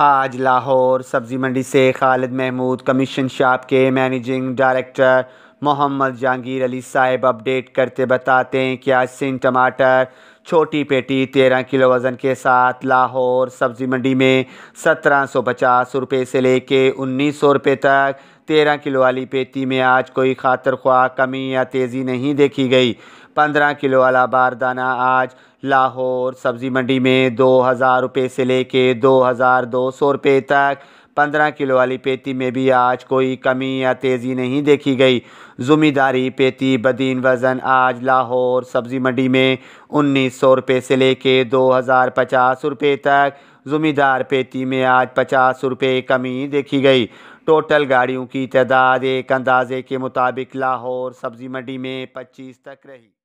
आज लाहौर सब्ज़ी मंडी से खालिद महमूद कमीशन शॉप के मैनेजिंग डायरेक्टर मोहम्मद जहांगीर अली साहब अपडेट करते बताते हैं कि आज सिंह टमाटर छोटी पेटी तेरह किलो वज़न के साथ लाहौर सब्ज़ी मंडी में सत्रह सौ पचास रुपये से लेके उन्नीस सौ रुपये तक तेरह किलो वाली पेटी में आज कोई खातर ख्वाह कमी या तेज़ी नहीं देखी गई पंद्रह किलो वाला बारदाना आज लाहौर सब्ज़ी मंडी में दो हज़ार रुपये से लेके दो हज़ार दो सौ रुपये तक पंद्रह किलो वाली पेटी में भी आज कोई कमी या तेज़ी नहीं देखी गई जुमीदारी पेती बदीन वज़न आज लाहौर सब्ज़ी मंडी में उन्नीस सौ रुपये से लेके दो हज़ार पचास रुपये तक जुमीदार पेती में आज पचास रुपये कमी देखी गई टोटल गाड़ियों की तादाद एक अंदाजे के मुताबिक लाहौर सब्ज़ी मंडी में पच्चीस तक रही